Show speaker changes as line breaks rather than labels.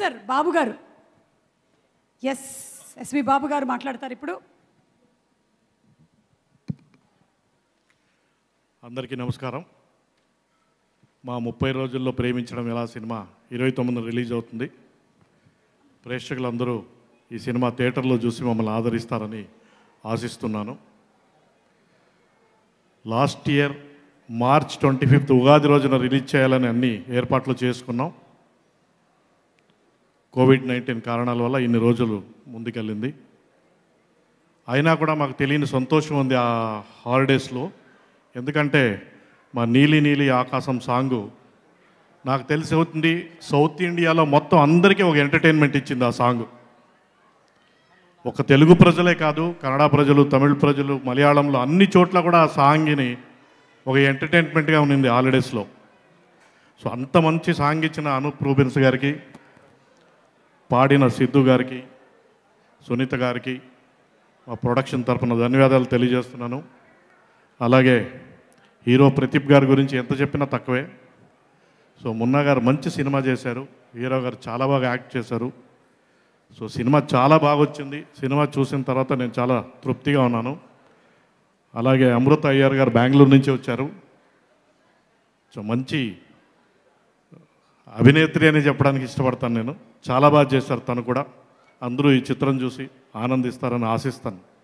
producer బాబు గారు yes SV బాబు గారు మాట్లాడతారు ఇప్పుడు అందరికీ నమస్కారం మా ముప్పై రోజుల్లో ప్రేమించడం ఎలా సినిమా ఇరవై తొమ్మిది రిలీజ్ అవుతుంది ప్రేక్షకులందరూ ఈ సినిమా థియేటర్లో చూసి మమ్మల్ని ఆదరిస్తారని ఆశిస్తున్నాను last year March twenty fifth Ugadi రోజున రిలీజ్ చేయాలని అన్ని ఏర్పాట్లు చేసుకున్నాం కోవిడ్ నైన్టీన్ కారణాల వల్ల ఇన్ని రోజులు ముందుకెళ్ళింది అయినా కూడా మాకు తెలియని సంతోషం ఉంది ఆ హాలిడేస్లో ఎందుకంటే మా నీలి నీలి ఆకాశం సాంగు నాకు తెలిసి అవుతుంది సౌత్ ఇండియాలో మొత్తం అందరికీ ఒక ఎంటర్టైన్మెంట్ ఇచ్చింది ఆ సాంగ్ ఒక తెలుగు ప్రజలే కాదు కన్నడ ప్రజలు తమిళ ప్రజలు మలయాళంలో అన్ని చోట్ల కూడా ఆ సాంగ్ని ఒక ఎంటర్టైన్మెంట్గా ఉన్నింది హాలిడేస్లో సో అంత మంచి సాంగ్ ఇచ్చిన అనూప్ రూబిన్స్ గారికి పాడిన సిద్ధు గారికి సునీత గారికి మా ప్రొడక్షన్ తరఫున ధన్యవాదాలు తెలియజేస్తున్నాను అలాగే హీరో ప్రతీప్ గారి గురించి ఎంత చెప్పినా తక్కువే సో మున్నా గారు మంచి సినిమా చేశారు హీరో గారు చాలా బాగా యాక్ట్ చేశారు సో సినిమా చాలా బాగా వచ్చింది సినిమా చూసిన తర్వాత నేను చాలా తృప్తిగా ఉన్నాను అలాగే అమృత అయ్యార్ గారు బెంగళూరు నుంచి వచ్చారు సో మంచి అభినేత్రి అని చెప్పడానికి ఇష్టపడతాను నేను చాలా బాగా చేశారు తను కూడా అందరూ ఈ చిత్రం చూసి ఆనందిస్తారని ఆశిస్తాను